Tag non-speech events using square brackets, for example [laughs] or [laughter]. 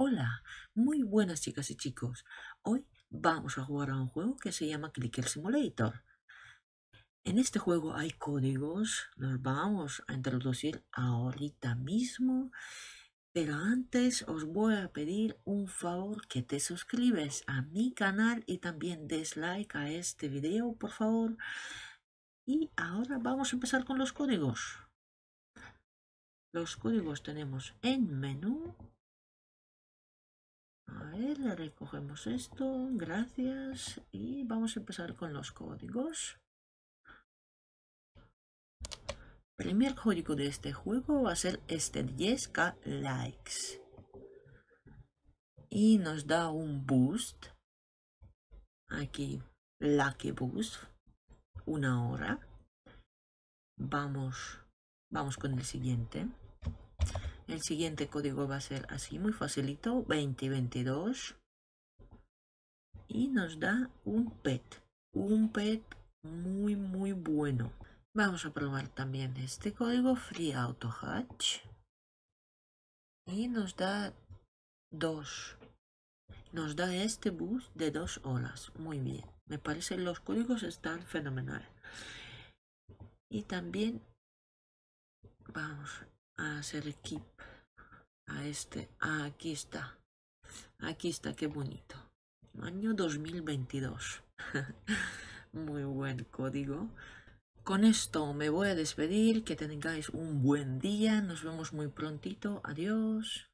Hola, muy buenas chicas y chicos. Hoy vamos a jugar a un juego que se llama Clicker Simulator. En este juego hay códigos, los vamos a introducir ahorita mismo. Pero antes os voy a pedir un favor que te suscribes a mi canal y también des like a este video, por favor. Y ahora vamos a empezar con los códigos. Los códigos tenemos en menú ver, recogemos esto, gracias. Y vamos a empezar con los códigos. primer código de este juego va a ser este 10k likes. Y nos da un boost. Aquí, lucky boost. Una hora. Vamos, vamos con el siguiente. El siguiente código va a ser así, muy facilito, 2022. Y nos da un pet, un pet muy muy bueno. Vamos a probar también este código, free auto hatch. Y nos da dos. Nos da este bus de dos olas. Muy bien. Me parece los códigos están fenomenales. Y también vamos a hacer keep a este. aquí está. Aquí está, qué bonito. Año 2022. [laughs] Muy buen código. Con esto me voy a despedir. Que tengáis un buen día. Nos vemos muy prontito. Adiós.